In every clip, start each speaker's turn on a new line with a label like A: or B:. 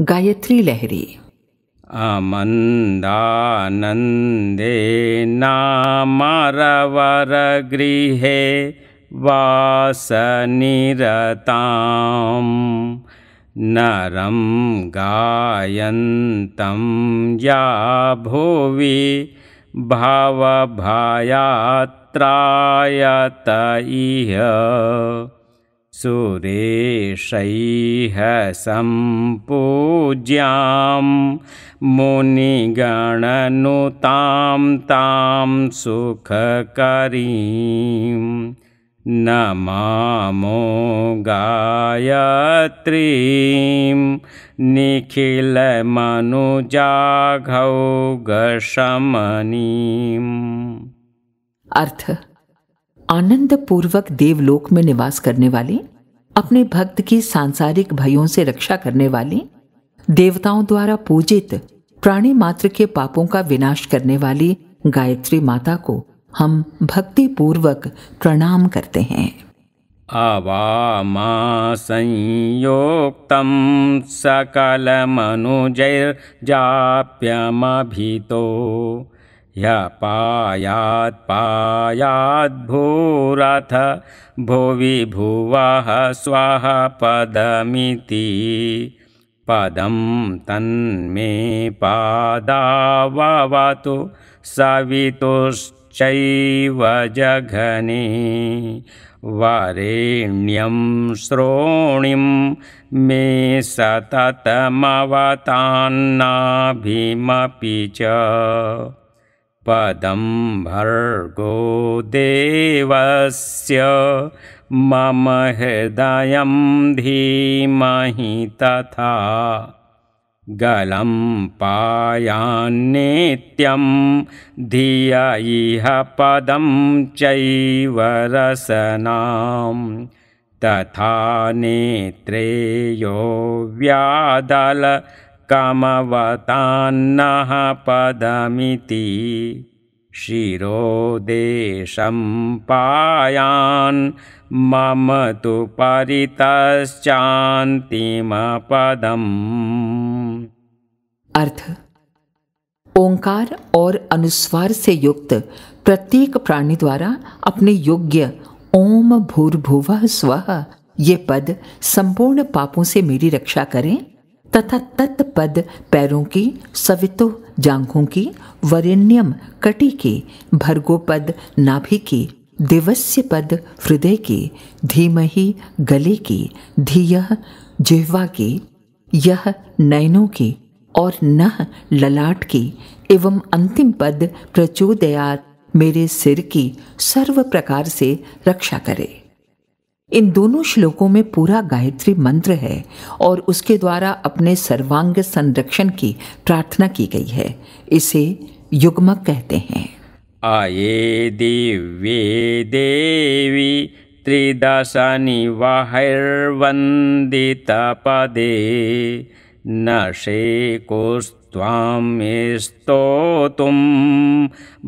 A: गायत्री लहरी
B: अमन्दानन्दे गृहे वासनिरताम् नरं गायन्तं या भुवि भावभायात्रायत इह सुरेशैः संपूज्या मुनिगणनुतां तां सुखकरीं नमामो गायत्रीं निखिलमनुजाघौघशमनीम्
A: अर्थ आनंद पूर्वक देवलोक में निवास करने वाले अपने भक्त की सांसारिक भयों से रक्षा करने वाले देवताओं द्वारा पूजित प्राणी मात्र के पापों का विनाश करने वाली गायत्री माता को हम भक्ति पूर्वक प्रणाम करते हैं
B: अवामा सकल सकलमनुजैर्जाप्यमभितो यपायात् पायाद्भूरथ भो वि भुवः पदमिति पदं तन्मे पादाववतु सवितुश्चैव जघने वरेण्यं श्रोणिं मे सततमवतान्नाभिमपि च पदं भर्गो देवस्य मम हृदयं धीमहि तथा गलं पायान्नित्यं नित्यं पदं चैव रसनां तथा नेत्रेयो व्यादल कमवतान्नः पदमिति शिरोदेशं पायान् मम तु परितश्चान्तिमपदम्
A: अर्थ ओंकार और अनुस्वार से युक्त प्रत्येक प्राणी द्वारा अपने योग्य ओम भूर्भुव स्व ये पद संपूर्ण पापों से मेरी रक्षा करें तथा तत्पद पैरों की सवितो जांघों की वरेण्यम कटी की भर्गोपद नाभि की दिवस्य पद हृदय की धीमही गले की धीय जिह्वा की यह नयनों की और नह ललाट की एवं अंतिम पद प्रचोदयात मेरे सिर की सर्व प्रकार से रक्षा करे इन दोनों श्लोकों में पूरा गायत्री मंत्र है और उसके द्वारा अपने सर्वांग संरक्षण की प्रार्थना की गई है इसे युग्मक कहते हैं
B: आये दिव्य देवी त्रिदशा निवाहर्वंदिता पदे नशे कोस्त त्वां मे स्तोतुं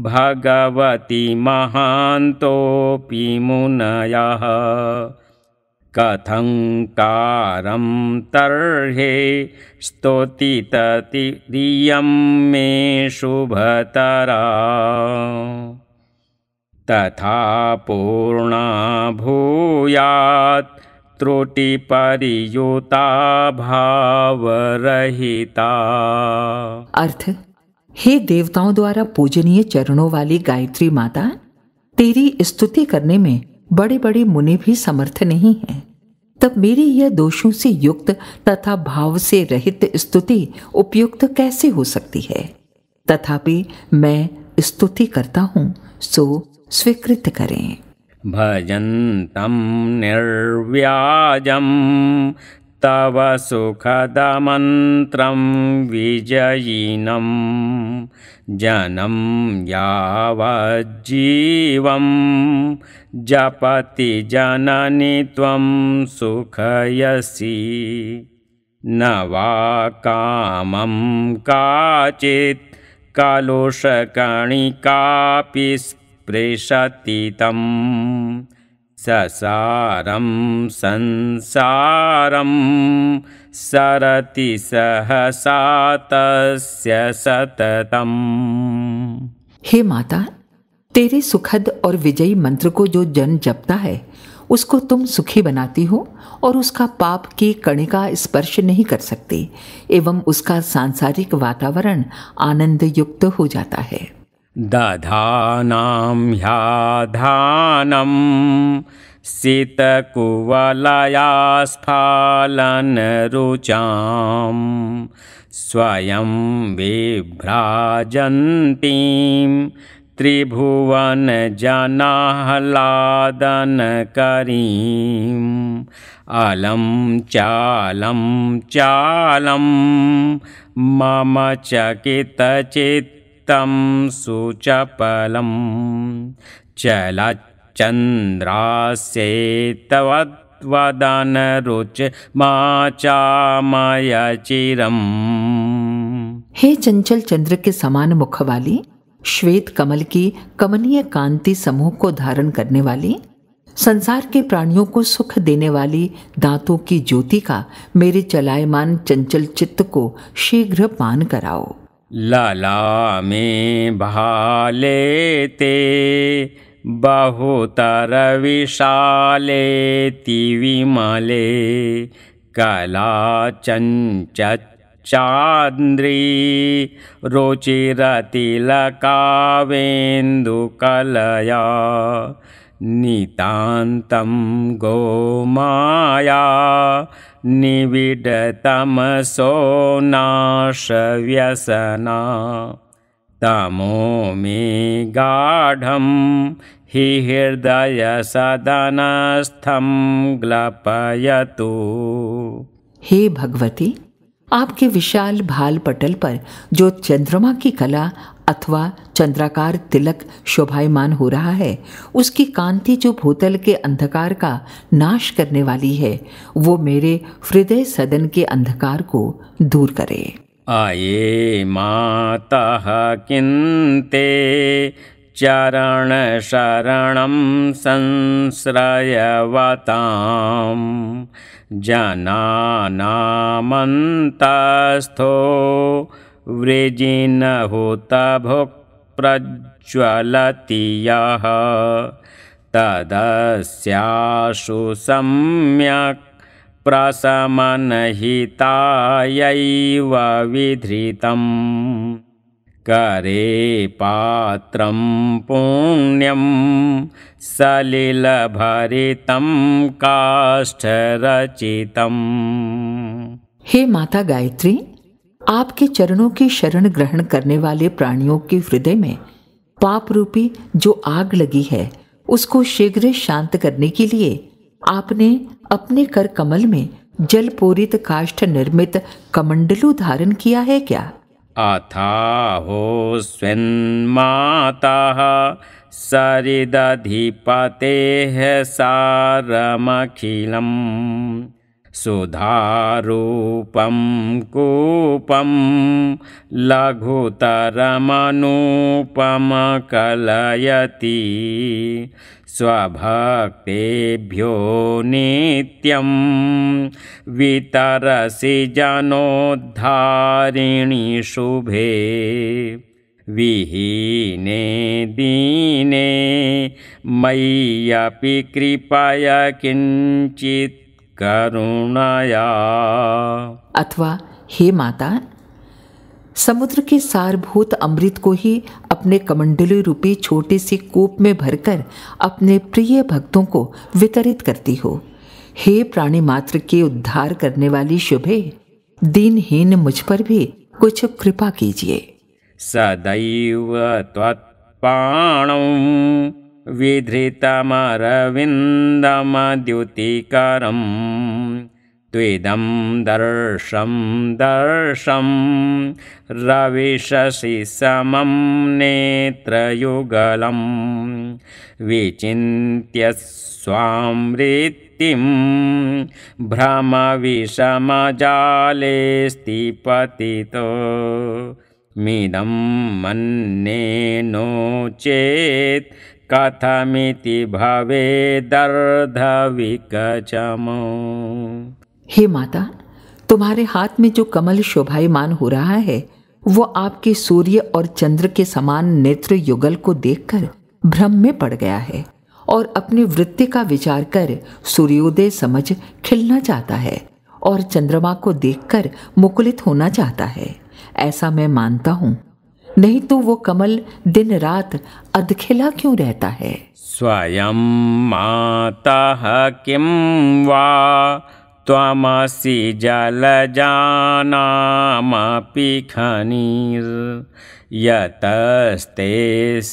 B: भगवति महान्तोऽपि मुनयः कथङ्कारं तर्हे स्तुतिततिरियं मे शुभतरा तथा पूर्णा भूयात् त्रुटिपरियुता भावरहिता
A: अर्थ हे देवताओं द्वारा पूजनीय चरणों वाली गायत्री माता तेरी स्तुति करने में बड़े बड़े मुनि भी समर्थ नहीं है तब मेरी यह दोषों से युक्त तथा भाव से रहित स्तुति उपयुक्त कैसे हो सकती है तथापि मैं स्तुति करता हूँ सो स्वीकृत करें
B: भजन तम निर्व्याजम तव सुखदमन्त्रं विजयिनं जनं यावज्जीवं जपति जननि त्वं सुखयसि न वा कामं काचित् कलुषकणिकापि स्पृशति तम् ससारम संसारम सरति सहसा तस्य सततम
A: हे माता तेरे सुखद और विजयी मंत्र को जो जन जपता है उसको तुम सुखी बनाती हो और उसका पाप की कणिका स्पर्श नहीं कर सकते एवं उसका सांसारिक वातावरण आनंद युक्त हो जाता है
B: दधानां ह्याधानं सितकुवलयास्फालनरुचां स्वयं विभ्राजन्तीं त्रिभुवनजनाह्लादनकरीम् अलं चालं चालं मम चकितचित् तं रुच माचा
A: चिरम हे चंचल चंद्र के समान मुख वाली श्वेत कमल की कमनीय कांति समूह को धारण करने वाली संसार के प्राणियों को सुख देने वाली दांतों की ज्योति का मेरे चलायमान चंचल चित्त को शीघ्र पान कराओ
B: ललामे मे भाले ते विमले कलाचञ्चान्द्री रुचिरतिलकावेन्दुकलया नितान्तं गोमाया निविडतमसो नाशव्यसना तमो मे गाढं हि हृदयसदनस्थं ग्लपयतु
A: हे भगवती आपके विशाल भाल पटल पर जो चंद्रमा की कला अथवा चंद्राकार तिलक शोभायमान हो रहा है उसकी कांति जो भूतल के अंधकार का नाश करने वाली है वो मेरे हृदय सदन के अंधकार को दूर करे
B: आये माता किन्ते चरण शरणं संश्रयवतां जनानामन्तस्थो व्रेजिन होता भोक् प्रज्वलति यः तदस्याशु सम्यक् प्रसमनहितायैव करे पात्र पुण्यं सलिलभरितं काष्ठरचितम्
A: हे माता गायत्री आपके चरणों की शरण ग्रहण करने वाले प्राणियों के हृदय में पाप रूपी जो आग लगी है उसको शीघ्र शांत करने के लिए आपने अपने कर कमल में जल पूरी काष्ठ निर्मित कमंडलू धारण किया है क्या
B: हो स्वन्माता सरिदधिपते सारमखिलम सुधारूपं कूपं लघुतरमनुपमकलयति स्वभक्तेभ्यो नित्यं वितरसि जनोद्धारिणि शुभे विहीने दीने मय्यपि कृपया किञ्चित् करुणाया
A: अथवा हे माता समुद्र के सारभूत अमृत को ही अपने कमंडली रूपी छोटे से कूप में भरकर अपने प्रिय भक्तों को वितरित करती हो हे प्राणी मात्र के उद्धार करने वाली शुभे दीनहीन मुझ पर भी कुछ कृपा कीजिए
B: सदैव त्वत्पाणौ विधृतमरविन्दमद्युतिकरं त्विदं दर्शं दर्शं समं नेत्रयुगलं विचिन्त्य वृत्तिं भ्रमविषमजालेस्ति पतितो मिदं मन्ये नो चेत् कथमिति भवेदर्धविकचमो
A: हे माता तुम्हारे हाथ में जो कमल शोभायमान हो रहा है वो आपके सूर्य और चंद्र के समान नेत्र युगल को देखकर भ्रम में पड़ गया है और अपने वृत्ति का विचार कर सूर्योदय समझ खिलना चाहता है और चंद्रमा को देखकर मुकुलित होना चाहता है ऐसा मैं मानता हूँ नहीं तो वो कमल दिन रात अधखिला क्यों रहता है
B: स्वयं माता किम वा जल जलजानामपि खनिर् यतस्ते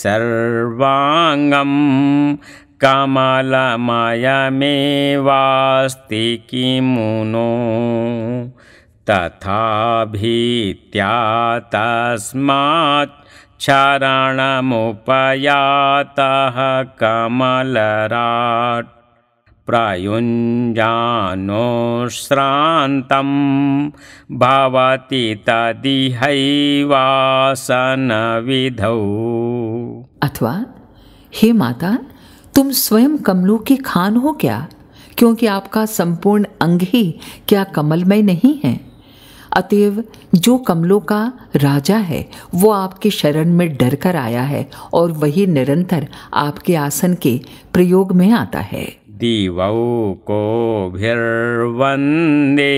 B: सर्वाङ्गं कमलमयमेवास्ति किमुनो तथा भीत्या कमलराट प्रयुंजानो कमलराट् प्रयुञ्जानोश्रान्तं भवति
A: अथवा हे माता तुम स्वयं कमलों के खान हो क्या क्योंकि आपका संपूर्ण अंग ही क्या कमलमय नहीं है अतएव जो कमलों का राजा है वो आपके शरण में डर कर आया है और वही निरंतर आपके आसन के प्रयोग में आता है
B: दीवाओ को भिर्वन्दे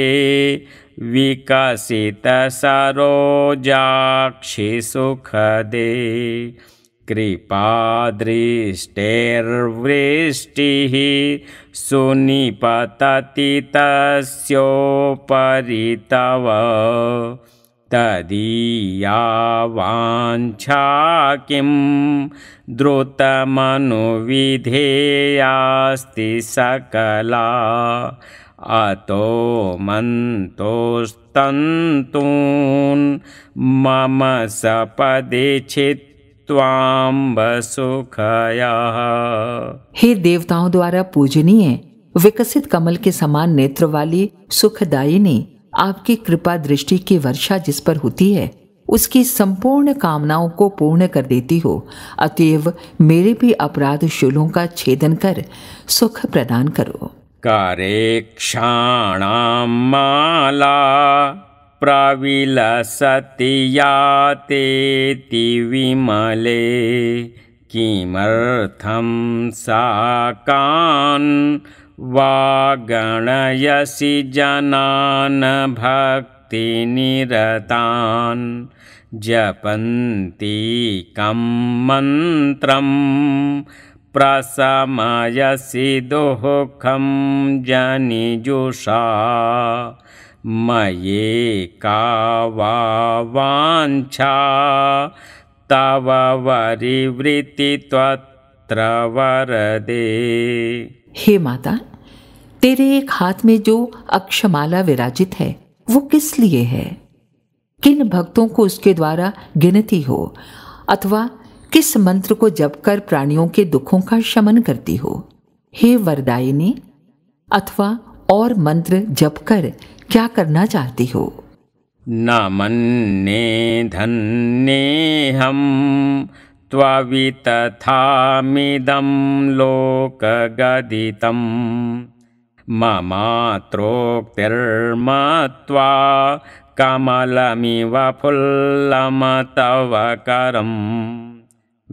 B: विकसित सरोजाक्षि सुखदे कृपादृष्टेर्वृष्टिः सुनिपतति तस्योपरि तव तदीया वाञ्छा किं द्रुतमनुविधेयास्ति सकला अतो मन्तोस्तन्तून् मम सपदि चित्
A: हे देवताओं द्वारा पूजनीय विकसित कमल के समान नेत्र वाली सुखदायिनी आपकी कृपा दृष्टि की वर्षा जिस पर होती है उसकी संपूर्ण कामनाओं को पूर्ण कर देती हो अतएव मेरे भी अपराध शूलों का छेदन कर सुख प्रदान करो
B: कार्य क्षाणाम माला प्रविलसति यातेति विमले किमर्थं साकान् वा गणयसि जनान् भक्तिनिरतान् जपन्ति कं मन्त्रं प्रसमयसि दुःखं जनिजुषा मये का वाछा तव वरीवृति वरदे
A: हे माता तेरे एक हाथ में जो अक्षमाला विराजित है वो किस लिए है किन भक्तों को उसके द्वारा गिनती हो अथवा किस मंत्र को जप कर प्राणियों के दुखों का शमन करती हो हे वरदायिनी अथवा और मंत्र जप कर क्या करना चाहती हो
B: न मन्ने धन्ने हम लोक गदित ममात्रोक्तिर्मत्वा कमलमिव फुल्लमतवकरम्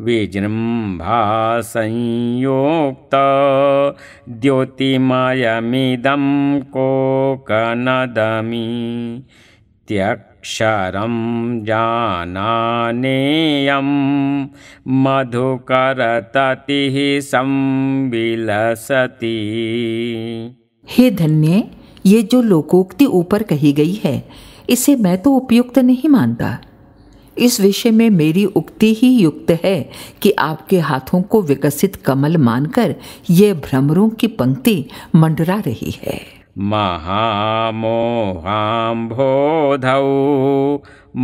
B: विजृम्भा संयोक्त द्योतिमयमिदं कोकनदमी त्यक्षर जानानेयं मधुकरततिः संविलसती
A: हे धन्य ये जो लोकोक्ति ऊपर कही गई है इसे मैं तो उपयुक्त नहीं मानता इस विषय में मेरी उक्ति ही युक्त है कि आपके हाथों को विकसित कमल मानकर यह भ्रमरों की पंक्ति मंडरा रही है
B: महामोहाम्भोधौ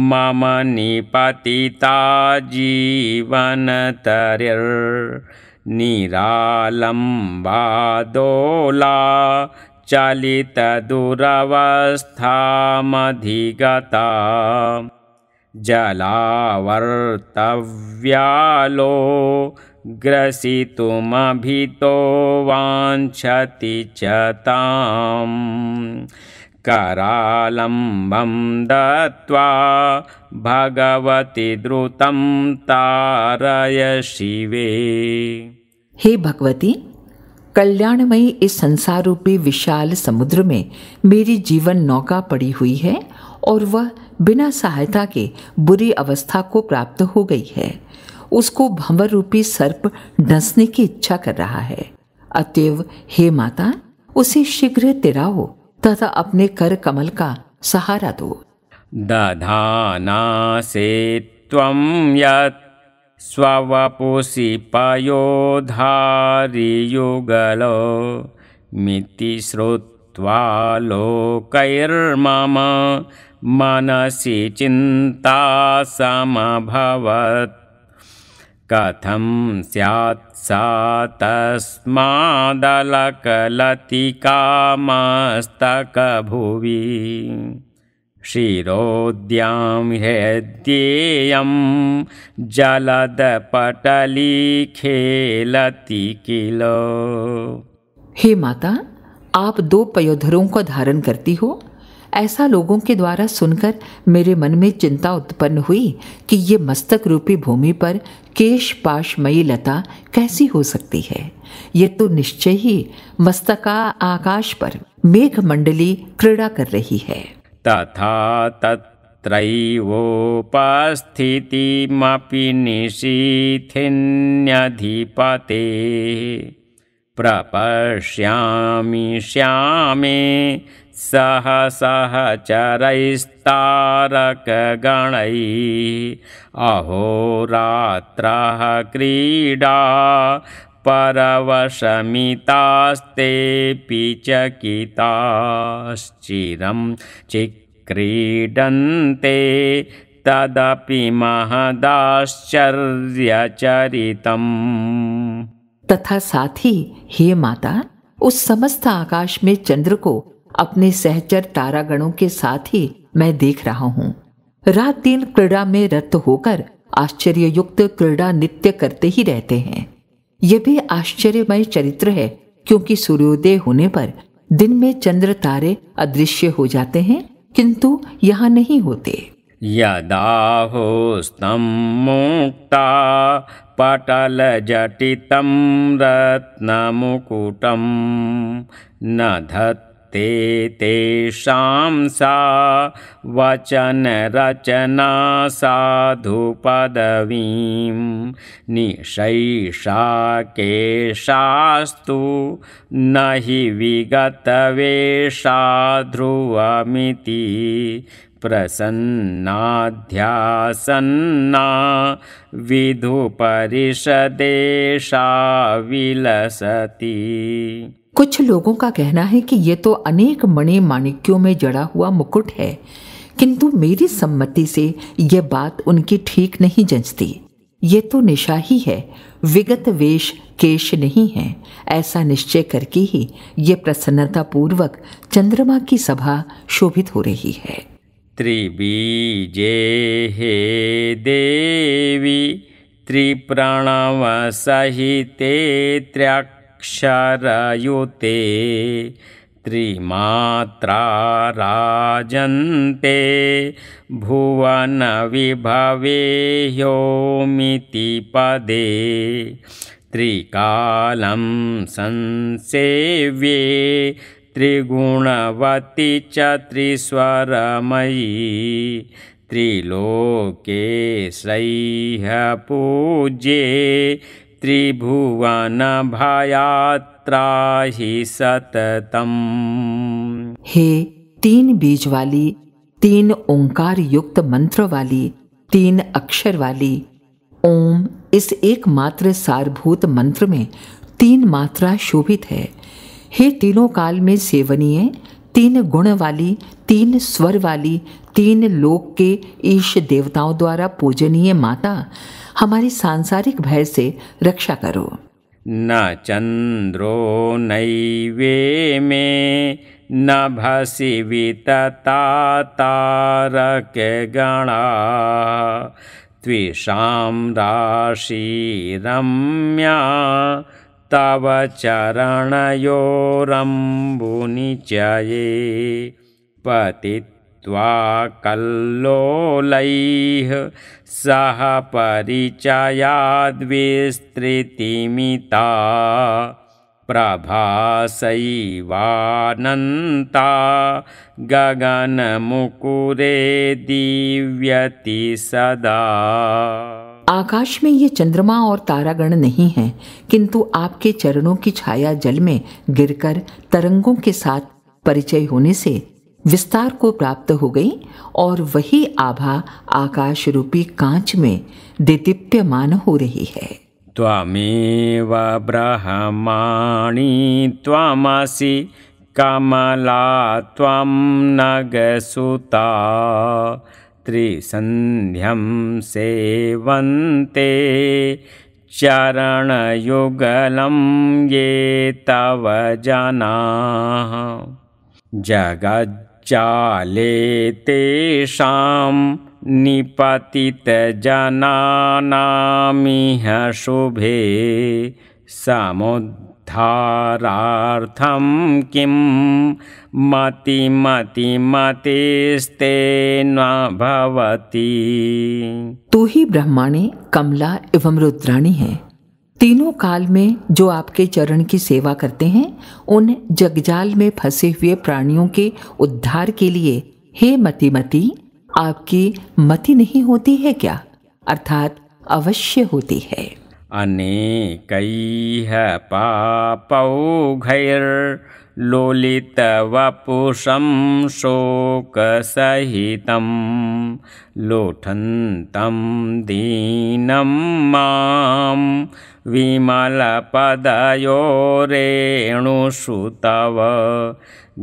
B: मम निपतिता चलित चलितदुरवस्थामधिगता जलावर्तव्यालो ग्रसितुमभितो वाञ्छति च ताम् करालम्बं दत्त्वा भगवति द्रुतं तारय शिवे
A: हे भगवती कल्याणमयी इस संसार रूपी विशाल समुद्र में मेरी जीवन नौका पड़ी हुई है और वह बिना सहायता के बुरी अवस्था को प्राप्त हो गई है उसको भंवर रूपी सर्प डसने की इच्छा कर रहा है अतएव हे माता उसे शीघ्र तिराओ तथा अपने कर कमल का सहारा दो
B: दधाना से त्वं यत् स्ववपुषि पयोधारियुगलो मिति श्रुत्वा लोकैर्मम मनसि चिन्ता समभवत् कथं स्यात् सा तस्मादलकलतिकामस्तकभुवि क्षीरोद्यां जलदपटली खेलति किलो
A: हे माता आप दो पयोधरों का धारण करती हो ऐसा लोगों के द्वारा सुनकर मेरे मन में चिंता उत्पन्न हुई कि ये मस्तक रूपी भूमि पर केश पाशमयी लता कैसी हो सकती है ये तो निश्चय ही मस्तका आकाश पर मेघ मंडली क्रीड़ा कर रही है
B: तथा तत्रैवोपस्थितिमपि निशीथिन्यधिपते प्रपश्यामि श्यामे सह सहचरैस्तारकगणैः अहोरात्र क्रीडा परवशमितास्ते चकिताश्चिरं चिक्रीडन्ते तदपि महदाश्चर्यचरित
A: तथा साथी हे माता उस समस्त आकाश में चंद्र को अपने सहचर तारागणों के साथ ही मैं देख रहा हूँ रात दिन क्रीड़ा में रत होकर युक्त क्रीड़ा नित्य करते ही रहते हैं यह भी आश्चर्यमय चरित्र है क्योंकि सूर्योदय होने पर दिन में चंद्र तारे अदृश्य हो जाते हैं किंतु यहाँ नहीं होते
B: यदा होस्तं मुक्ता रत्न मुकुटम न धत् ते तेषां सा वचनरचना साधुपदवीं निशैषा केशास्तु न हि विगतवेषा ध्रुवमिति प्रसन्नाध्यासन्ना विधुपरिषदेशा विलसति
A: कुछ लोगों का कहना है कि ये तो अनेक मणि माणिक्यों में जड़ा हुआ मुकुट है किंतु मेरी सम्मति से ये बात उनकी ठीक नहीं जंचती ये तो निशा ही है विगत वेश केश नहीं है ऐसा निश्चय करके ही ये प्रसन्नता पूर्वक चंद्रमा की सभा शोभित हो रही है
B: त्रिबीजे हे देवी त्रिप्रणव सहित त्र्यक् क्षरयुते त्रिमात्रा राजन्ते भुवनविभवे ह्योमिति पदे त्रिकालं संसेव्ये त्रिगुणवति च त्रिस्वरमयी त्रिलोके सैह्यपूज्ये ही सततम
A: हे तीन बीज वाली तीन ओंकार युक्त मंत्र वाली तीन अक्षर वाली ओम इस एकमात्र सारभूत मंत्र में तीन मात्रा शोभित है हे तीनों काल में सेवनीय तीन गुण वाली तीन स्वर वाली तीन लोक के ईश देवताओं द्वारा पूजनीय माता हमारी सांसारिक भय से रक्षा करो
B: न चंद्रो नैवे में न भसी वितता तारक गणा राशि रम्या तव चरणयोरम्बुनिचये पति कल्लोल सह परिचयाद्विस्तृतिमिता प्रभासैवानन्ता गगनमुकुरे दिव्यति सदा
A: आकाश में ये चंद्रमा और तारागण नहीं हैं किंतु आपके चरणों की छाया जल में गिरकर तरंगों के साथ परिचय होने से विस्तार को प्राप्त हो गई और वही आभा आकाश रूपी कांच में दिदीप्यमान हो रही है
B: त्वमेव ब्रह्माणी त्वमसि कमला त्वं नगसुता त्रिसन्ध्यं सेवन्ते चरणयुगलं ये तव जनाः जगज् चाले तेषां निपतितजनानामिह शुभे समुद्धारार्थं किं मतिमतिमतिस्ते न भवति
A: तू ही ब्रह्माणी कमला एवं रुद्राणी है तीनों काल में जो आपके चरण की सेवा करते हैं उन जगजाल में फंसे हुए प्राणियों के उद्धार के लिए हे मति मति आपकी मति नहीं होती है क्या अर्थात अवश्य होती है
B: अनेक पापौघैर् लोलितवपुषं शोकसहितं लोठन्तं दीनं मां विमलपदयोरेणुसु तव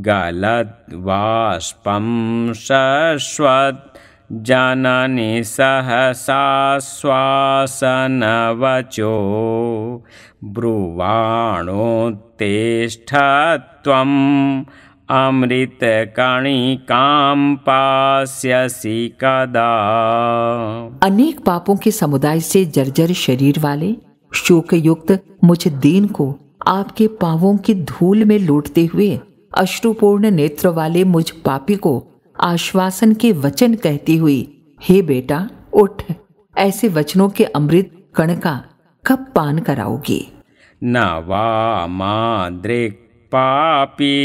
B: गलद्वाष्पं शश्वत् जननि श्वासनवचो ब्रुवाणोत् तेष्ठत्वम् अमृतकणिकां पास्यसि कदा
A: अनेक पापों के समुदाय से जर्जर शरीर वाले शोक युक्त मुझ दीन को आपके पावों की धूल में लूटते हुए अश्रुपूर्ण नेत्र वाले मुझ पापी को आश्वासन के वचन कहती हुई हे बेटा उठ ऐसे वचनों के अमृत कण का कब पान कराओगी
B: न वा मा पापी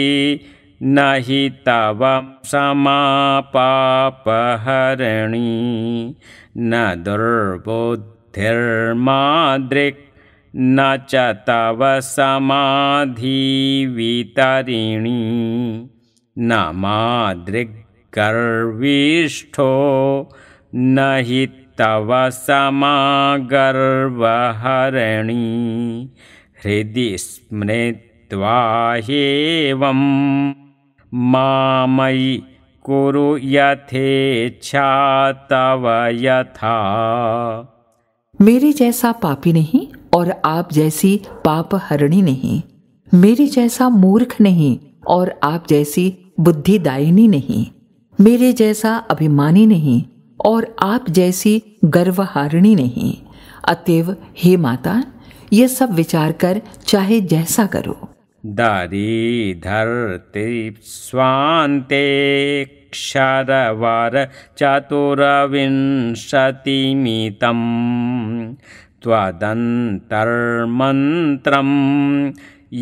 B: न हि तव समापापहरणि न दुर्बुद्धिर्मादृक् न च तव समाधिवितरिणि न मादृग्गर्विष्ठो न हि तव समागर्वहरणि हृदि स्मृत्वा मामयि कुरु यथेच्छा तव यथा
A: मेरे जैसा पापी नहीं और आप जैसी पाप हरणी नहीं मेरे जैसा मूर्ख नहीं और आप जैसी बुद्धिदायिनी नहीं मेरे जैसा अभिमानी नहीं और आप जैसी गर्वहारिणी नहीं अतएव हे माता ये सब विचार कर चाहे जैसा करो
B: दारी धरती स्वान्ते क्षरवार चतुरविंशतिमितं त्वदन्तर्मन्त्रं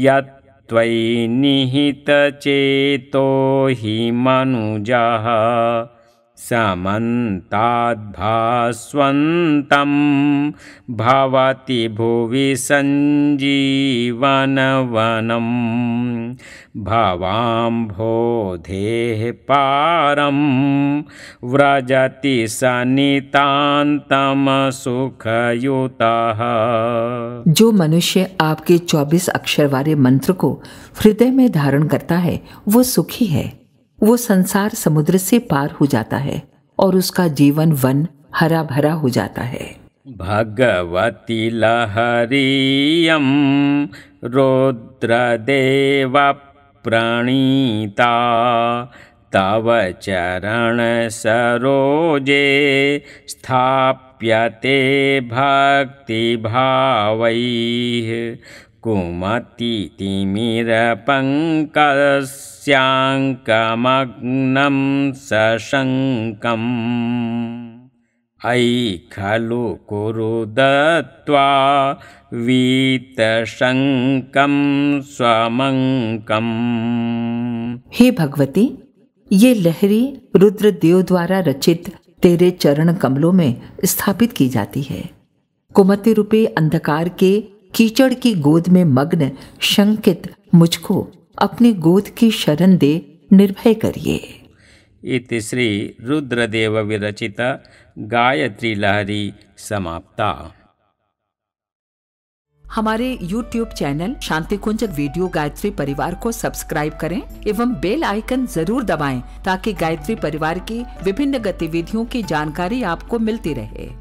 B: यत् त्वयि निहितचेतो हि मनुजः समन्ताद्भास्वन्तं भवति भुवि सञ्जीवनवनं भवाम्भोधेः पारं व्रजति सनितान्तमसुखयुतः
A: जो मनुष्य आपके चौबीस अक्षर वाले मंत्र को हृदय में धारण करता है वो सुखी है वो संसार समुद्र से पार हो जाता है और उसका जीवन वन हरा भरा हो जाता है
B: भगवती लहरियम देव प्रणीता तव चरण सरोजे स्थाप्यते भक्ति भाव कुमति तिमिरपङ्कस्याङ्कमग्नं सशङ्कम् अयि खलु कुरु दत्त्वा वीतशङ्कं स्वमङ्कम्
A: हे भगवती ये लहरी रुद्रदेव द्वारा रचित तेरे चरण कमलों में स्थापित की जाती है कुमति रूपी अंधकार के कीचड़ की गोद में मग्न शंकित मुझको अपनी गोद की शरण दे निर्भय करिए
B: श्री रुद्रदेव विरचित गायत्री लहरी समाप्ता
A: हमारे YouTube channel Shanti Kunj video Gayatri Parivar को सब्सक्राइब करें एवं बेल आइकन जरूर दबाएं ताकि गायत्री परिवार की विभिन्न गतिविधियों की जानकारी आपको मिलती रहे